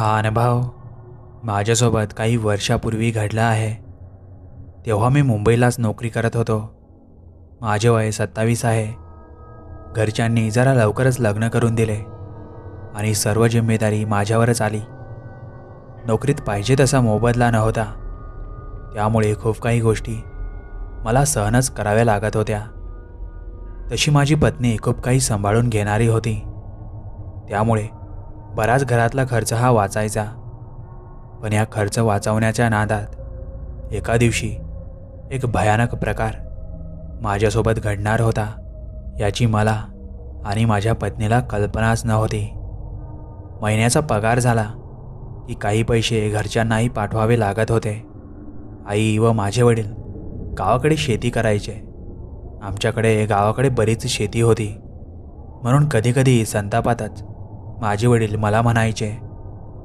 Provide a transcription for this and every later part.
हा अनुभव माझ्यासोबत काही वर्षापूर्वी घडला आहे तेव्हा मी मुंबईलाच नोकरी करत होतो माझे वय सत्तावीस आहे घरच्यांनी जरा लवकरच लग्न करून दिले आणि सर्व जिम्मेदारी माझ्यावरच आली नोकरीत पाहिजे तसा मोबदला नव्हता त्यामुळे खूप काही गोष्टी मला सहनच कराव्या लागत होत्या तशी माझी पत्नी खूप काही सांभाळून घेणारी होती त्यामुळे बराच घरातला खर्च हा वाचायचा पण या खर्च वाचवण्याच्या नादात एका दिवशी एक भयानक प्रकार माझ्यासोबत घडणार होता याची मला आणि माझ्या पत्नीला कल्पनाच नव्हती महिन्याचा पगार झाला की काही पैसे घरच्यांनाही पाठवावे लागत होते आई व माझे वडील गावाकडे शेती करायचे आमच्याकडे गावाकडे बरीच शेती होती म्हणून कधीकधी संतापातच माझे वडील मला म्हणायचे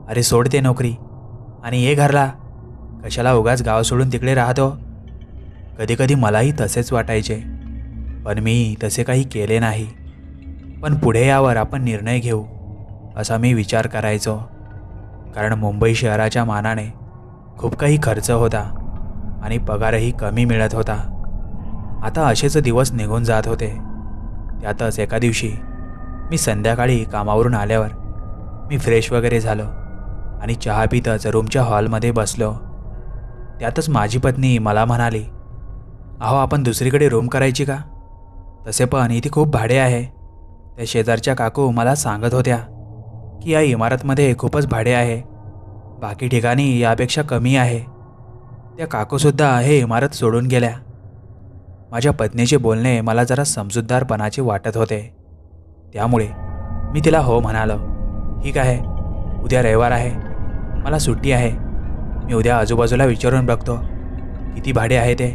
अरे सोड ते नोकरी आणि ये घरला कशाला उगाच गाव सोडून तिकडे राहतो कधीकधी मलाही तसेच वाटायचे पण मी तसे काही केले नाही पण पुढे यावर आपण निर्णय घेऊ असा मी विचार करायचो कारण मुंबई शहराच्या मानाने खूप काही खर्च होता आणि पगारही कमी मिळत होता आता असेच दिवस निघून जात होते त्यातच एका दिवशी मी संध्याकाळी कामावरून आल्यावर मी फ्रेश वगैरे झालो आणि चहा पितच रूमच्या हॉलमध्ये बसलो त्यातच माझी पत्नी मला म्हणाली अहो आपण दुसरीकडे रूम करायची का तसे पण इथे खूप भाडे आहे त्या शेजारच्या काकू मला सांगत होत्या की या इमारतमध्ये खूपच भाडे आहे बाकी ठिकाणी यापेक्षा कमी आहे त्या काकूसुद्धा हे इमारत सोडून गेल्या माझ्या पत्नीचे बोलणे मला जरा समजूतदारपणाचे वाटत होते त्यामुळे मी तिला हो म्हणालो ठीक आहे उद्या रविवार आहे मला सुट्टी आहे मी उद्या आजूबाजूला विचारून बघतो किती भाडे आहे ते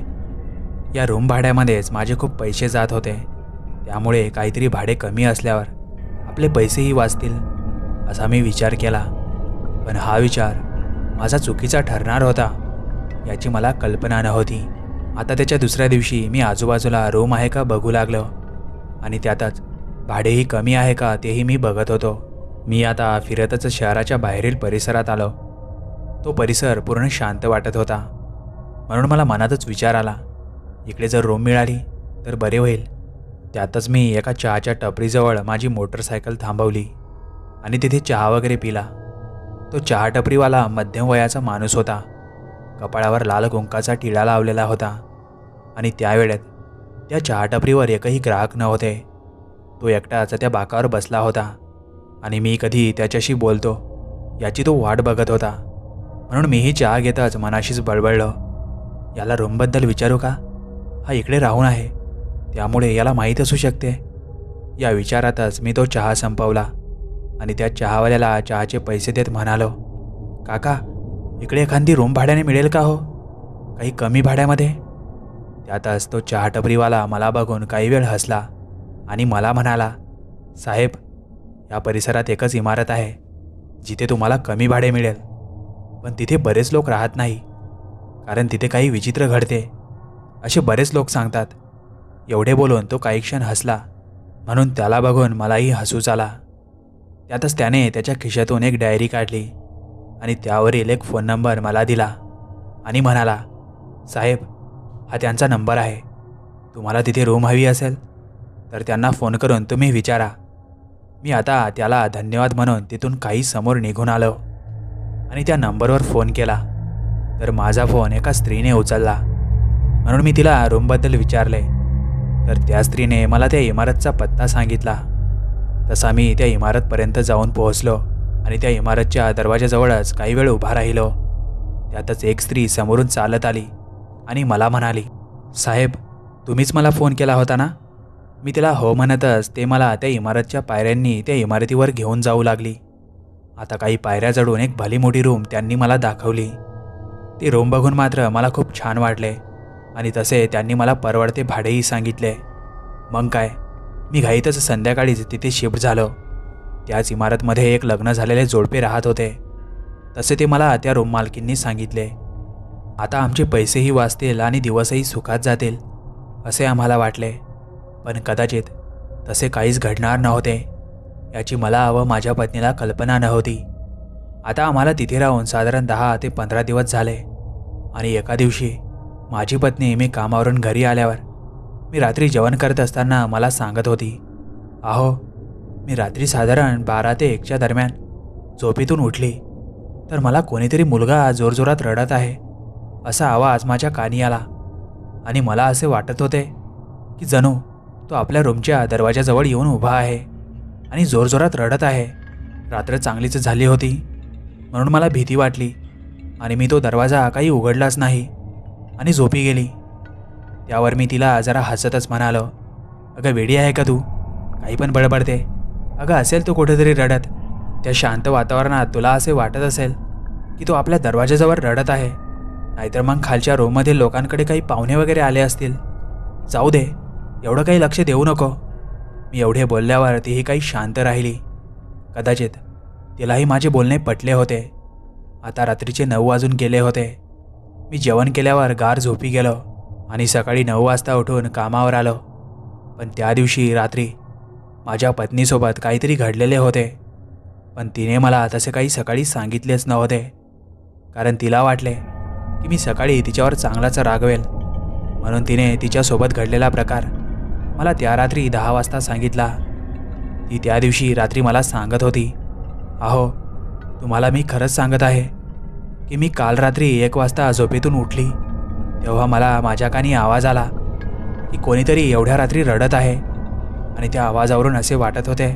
या रूम भाड्यामध्येच माझे खूप पैसे जात होते त्यामुळे काहीतरी भाडे कमी असल्यावर आपले पैसेही वाचतील असा मी विचार केला पण हा विचार माझा चुकीचा ठरणार होता याची मला कल्पना नव्हती आता त्याच्या दुसऱ्या दिवशी मी आजूबाजूला रूम आहे का बघू लागलो आणि त्यातच भाडेही कमी आहे का तेही मी बघत होतो मी आता फिरतच शहराच्या बाहेरील परिसरात आलो तो परिसर पूर्ण शांत वाटत होता म्हणून मला मनातच विचार आला इकडे जर रूम मिळाली तर बरे होईल त्यातच मी एका चहाच्या टपरीजवळ माझी मोटरसायकल थांबवली आणि तिथे चहा वगैरे पिला तो चहा टपरीवाला मध्यम वयाचा माणूस होता कपाळावर लाल गुंकाचा टिळा लावलेला होता आणि त्यावेळेत त्या चहा टपरीवर एकही ग्राहक नव्हते तो एकटाच त्या बाकावर बसला होता आणि मी कधी त्याच्याशी बोलतो याची तो वाट बघत होता म्हणून मीही चहा घेताच मनाशीच बळबळलो याला रूमबद्दल विचारू का हा इकडे राहून आहे त्यामुळे याला माहीत असू शकते या विचारातच मी तो चहा संपवला आणि त्या चहावाल्याला चहाचे पैसे देत म्हणालो काका इकडे एखादी रूम भाड्याने मिळेल का हो काही कमी भाड्यामध्ये त्यातच तो चहा टपरीवाला मला बघून काही वेळ हसला आणि मला म्हणाला साहेब या परिसरात एकच इमारत आहे जिथे तुम्हाला कमी भाडे मिळेल पण तिथे बरेच लोक राहत नाही कारण तिथे काही विचित्र घडते असे बरेच लोक सांगतात एवढे बोलून तो काही क्षण हसला म्हणून त्याला बघून मलाही हसूच आला त्यातच त्याने त्याच्या खिशातून एक डायरी काढली आणि त्यावरील एक फोन नंबर मला दिला आणि म्हणाला साहेब हा त्यांचा नंबर आहे तुम्हाला तिथे रूम हवी असेल तर त्यांना फोन करून तुम्ही विचारा मी आता त्याला धन्यवाद म्हणून तिथून काही समोर निघून आलो आणि त्या नंबरवर फोन केला तर माझा फोन एका स्त्रीने उचलला म्हणून मी तिला रूमबद्दल विचारले तर त्या स्त्रीने मला त्या इमारतचा पत्ता सांगितला तसा मी त्या इमारतपर्यंत जाऊन पोहोचलो आणि त्या इमारतच्या दरवाजाजवळच काही वेळ उभा राहिलो त्यातच एक स्त्री समोरून चालत आली आणि मला म्हणाली साहेब तुम्हीच मला फोन केला होता ना मी तिला हो म्हणतच ते मला त्या इमारतच्या पायऱ्यांनी त्या इमारतीवर घेऊन जाऊ लागली आता काही पायऱ्या चढून एक भली मोठी रूम त्यांनी मला दाखवली ती रूम बघून मात्र मला खूप छान वाटले आणि तसे त्यांनी मला परवडते भाडेही सांगितले मग काय मी घाईतच संध्याकाळीच तिथे शिफ्ट झालो त्याच इमारतमध्ये एक लग्न झालेले जोडपे राहत होते तसे ते मला त्या रूम मालकींनी सांगितले आता आमचे पैसेही वाचतील आणि दिवसही सुखात जातील असे आम्हाला वाटले पण कदाचित तसे काहीच घडणार नव्हते याची मला व माझ्या पत्नीला कल्पना नव्हती आता आम्हाला तिथे राहून साधारण दहा ते पंधरा दिवस झाले आणि एका दिवशी माझी पत्नी मी कामावरून घरी आल्यावर मी रात्री जेवण करत असताना मला सांगत होती आहो मी रात्री साधारण बारा ते एकच्या दरम्यान झोपेतून उठली तर मला कोणीतरी मुलगा जोरजोरात रडत आहे असा आवाज माझ्या कानी आला आणि मला असे वाटत होते की जणू तो आपल्या रूमच्या दरवाजाजवळ येऊन उभा आहे आणि जोरजोरात रडत आहे रात्र चांगलीच झाली होती म्हणून मला भीती वाटली आणि मी तो दरवाजा काही उघडलाच नाही आणि झोपी गेली त्यावर मी तिला जरा हसतच म्हणालो अगं वेडी आहे का तू काही पण बडबडते अगं असेल तो कुठेतरी रडत त्या शांत वातावरणात तुला असे वाटत असेल की तो आपल्या दरवाजाजवळ रडत आहे नाहीतर मग खालच्या रूममधील लोकांकडे काही पाहुणे वगैरे आले असतील जाऊ दे एवढं काही लक्ष देऊ नको मी एवढे बोलल्यावर तीही काही शांत राहिली कदाचित तिलाही माझे बोलणे पटले होते आता रात्रीचे नऊ वाजून गेले होते मी जेवण केल्यावर गार झोपी गेलो आणि सकाळी नऊ वाजता उठून कामावर आलो पण त्या दिवशी रात्री माझ्या पत्नीसोबत काहीतरी घडलेले होते पण तिने मला तसे काही सकाळी सांगितलेच नव्हते कारण तिला वाटले की मी सकाळी तिच्यावर चांगलाच रागवेल म्हणून तिने तिच्यासोबत घडलेला प्रकार मला त्या रात्री दहा वाजता सांगितला ती त्या दिवशी रात्री मला सांगत होती अहो तुम्हाला मी खरंच सांगत आहे की मी काल रात्री एक वाजता झोपेतून उठली तेव्हा मला माझ्या कानी आवाज आला की कोणीतरी एवढ्या रात्री रडत आहे आणि त्या आवाजावरून असे वाटत होते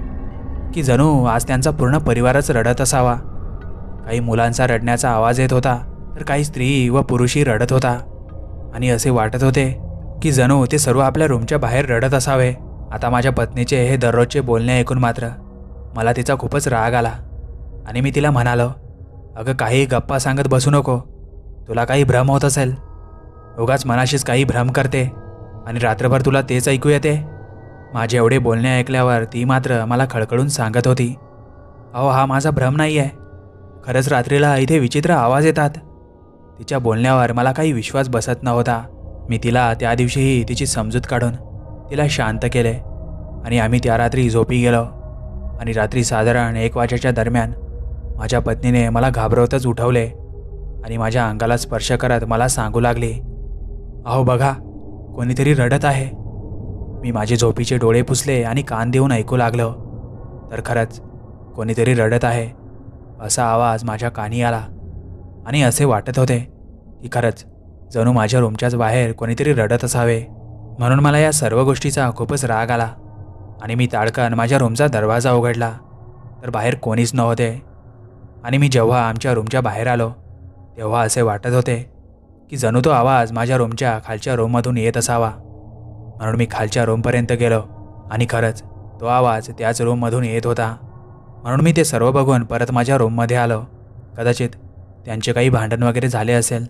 की जणू आज त्यांचा पूर्ण परिवारच रडत असावा काही मुलांचा रडण्याचा आवाज येत होता तर काही स्त्री व पुरुषही रडत होता आणि असे वाटत होते की जणू होते सर्व आपल्या रूमच्या बाहेर रडत असावे आता माझ्या पत्नीचे हे दररोजचे बोलणे ऐकून मात्र मला तिचा खूपच राग आला आणि मी तिला म्हणालो अगं काही गप्पा सांगत बसू नको तुला काही भ्रम होत असेल उगाच मनाशीच काही भ्रम करते आणि रात्रभर तुला तेच ऐकू येते माझे एवढे बोलणे ऐकल्यावर ती मात्र मला खळखळून सांगत होती अहो हा माझा भ्रम नाही आहे खरंच रात्रीला इथे विचित्र आवाज येतात तिच्या बोलण्यावर मला काही विश्वास बसत नव्हता मी तिला त्या दिवशीही तिची समजूत काढून तिला शांत केले आणि आम्ही त्या रात्री झोपी गेलो आणि रात्री साधारण एक वाजेच्या दरम्यान माझ्या पत्नीने मला घाबरवतच उठवले आणि माझ्या अंगाला स्पर्श करत मला सांगू लागली अहो बघा कोणीतरी रडत आहे मी माझे झोपीचे डोळे पुसले आणि कान देऊन ऐकू लागलो तर खरंच कोणीतरी रडत आहे असा आवाज माझ्या कानी आला आणि असे वाटत होते की खरंच जणू माझ्या रूमच्याच बाहेर कोणीतरी रडत असावे म्हणून मला या सर्व गोष्टीचा खूपच राग आला आणि मी ताडकन माझ्या रूमचा दरवाजा उघडला तर बाहेर कोणीच नव्हते आणि मी जेव्हा आमच्या रूमच्या बाहेर आलो तेव्हा असे वाटत होते की जणू तो आवाज माझ्या रूमच्या खालच्या रूममधून येत असावा म्हणून मी खालच्या रूमपर्यंत गेलो आणि खरंच तो आवाज त्याच रूममधून येत होता म्हणून मी ते सर्व बघून परत माझ्या रूममध्ये आलो कदाचित त्यांचे काही भांडण वगैरे झाले असेल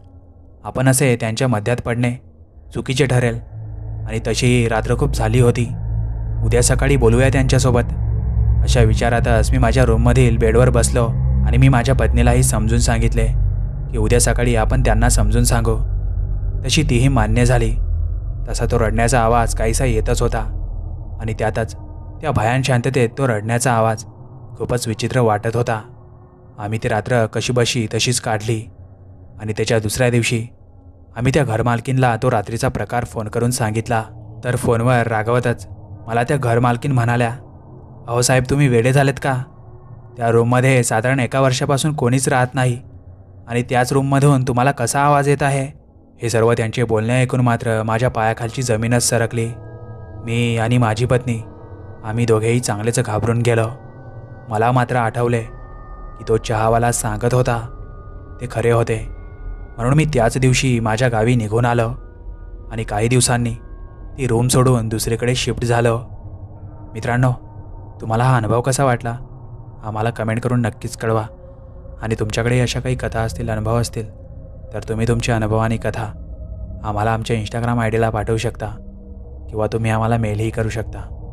आपण असे त्यांच्या मध्यात पडणे चुकीचे ठरेल आणि तशी रात्र खूप झाली होती उद्या सकाळी बोलूया त्यांच्यासोबत अशा विचारातच मी माझ्या रूममधील बेडवर बसलो आणि मी माझ्या पत्नीलाही समजून सांगितले की उद्या सकाळी आपण त्यांना समजून सांगू तशी तीही मान्य झाली तसा तो रडण्याचा आवाज काहीसा येतच होता आणि त्यातच त्या भयान शांततेत तो रडण्याचा आवाज खूपच विचित्र वाटत होता आम्ही ती रात्र कशी बशी तशीच काढली आणि त्याच्या दुसऱ्या दिवशी आम्ही त्या घरमालकीनला तो रात्रीचा प्रकार फोन करून सांगितला तर फोनवर रागवतच मला त्या घरमालकीन म्हणाल्या अहो साहेब तुम्ही वेडे झालेत का त्या रूममध्ये साधारण एका वर्षापासून कोणीच राहत नाही आणि त्याच रूममधून तुम्हाला कसा आवाज येत आहे हे सर्व त्यांचे बोलणे ऐकून मात्र माझ्या पायाखालची जमीनच सरकली मी आणि माझी पत्नी आम्ही दोघेही चांगलेच घाबरून गेलो मला मात्र आठवले की तो चहावाला सांगत होता ते खरे होते म्हणून मी त्याच दिवशी माझ्या गावी निघून आलं आणि काही दिवसांनी ती रूम सोडून दुसरीकडे शिफ्ट झालं मित्रांनो तुम्हाला हा अनुभव कसा वाटला आम्हाला कमेंट करून नक्कीच कळवा आणि तुमच्याकडे अशा काही कथा असतील अनुभव असतील तर तुम्ही तुमचे अनुभव आणि कथा आम्हाला आमच्या इंस्टाग्राम आय डीला पाठवू शकता किंवा तुम्ही आम्हाला मेलही करू शकता